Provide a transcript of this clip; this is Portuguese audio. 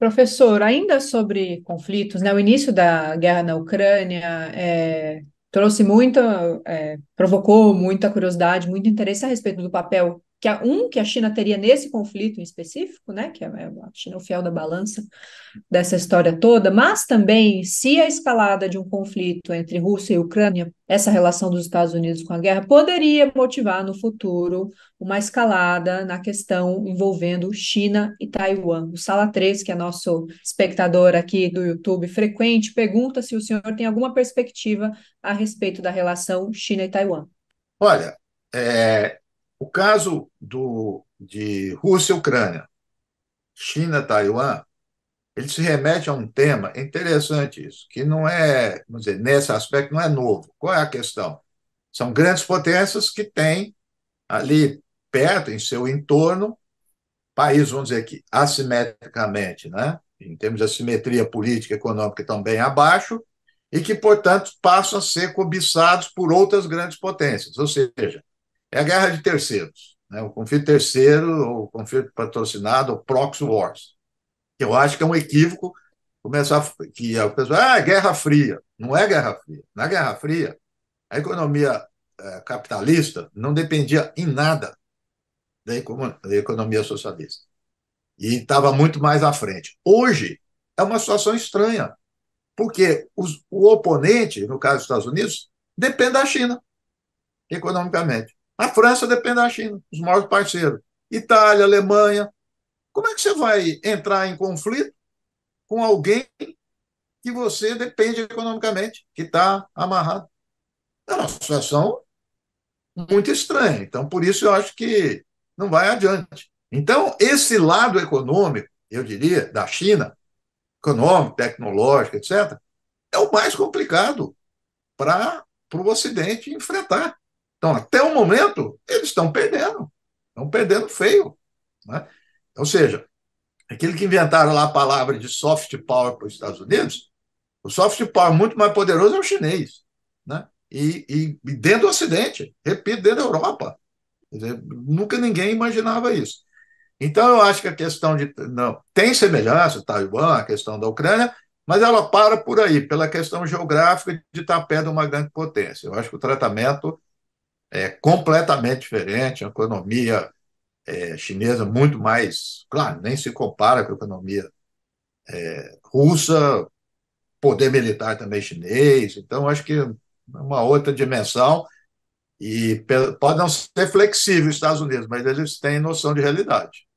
Professor, ainda sobre conflitos, né, o início da guerra na Ucrânia é, trouxe muita, é, provocou muita curiosidade, muito interesse a respeito do papel que a, um que a China teria nesse conflito em específico, né, que é, é a China é o fiel da balança dessa história toda, mas também se a escalada de um conflito entre Rússia e Ucrânia, essa relação dos Estados Unidos com a guerra, poderia motivar no futuro uma escalada na questão envolvendo China e Taiwan. O Sala 3, que é nosso espectador aqui do YouTube frequente, pergunta se o senhor tem alguma perspectiva a respeito da relação China e Taiwan. Olha, é, o caso do, de Rússia e Ucrânia, China, Taiwan, ele se remete a um tema é interessante isso, que não é, vamos dizer, nesse aspecto não é novo. Qual é a questão? São grandes potências que têm ali perto, em seu entorno, países, vamos dizer que assimetricamente, né? em termos de assimetria política e econômica também abaixo, e que, portanto, passam a ser cobiçados por outras grandes potências. Ou seja, é a guerra de terceiros, né? o conflito terceiro, o conflito patrocinado, o proxy wars. Eu acho que é um equívoco começar que a pessoa, ah, é guerra fria. Não é guerra fria. Na guerra fria, a economia é, capitalista não dependia em nada da, da economia socialista. E estava muito mais à frente. Hoje, é uma situação estranha, porque os, o oponente, no caso dos Estados Unidos, depende da China, economicamente. A França depende da China, os maiores parceiros. Itália, Alemanha. Como é que você vai entrar em conflito com alguém que você depende economicamente, que está amarrado? É uma situação muito estranha. Então, por isso, eu acho que não vai adiante. Então, esse lado econômico, eu diria, da China, econômico, tecnológico, etc., é o mais complicado para o Ocidente enfrentar. Então, até o momento, eles estão perdendo. Estão perdendo feio. Né? Ou seja, aquele que inventaram lá a palavra de soft power para os Estados Unidos, o soft power muito mais poderoso é o chinês. Né? E, e, e dentro do Ocidente, repito, dentro da Europa. Dizer, nunca ninguém imaginava isso. Então, eu acho que a questão de. Não, tem semelhança, Taiwan, a questão da Ucrânia, mas ela para por aí, pela questão geográfica de estar perto de uma grande potência. Eu acho que o tratamento é, completamente diferente, é uma economia é, chinesa muito mais, claro, nem se compara com a economia é, russa, poder militar também chinês, então acho que é uma outra dimensão e pode não ser flexível os Estados Unidos, mas eles têm noção de realidade.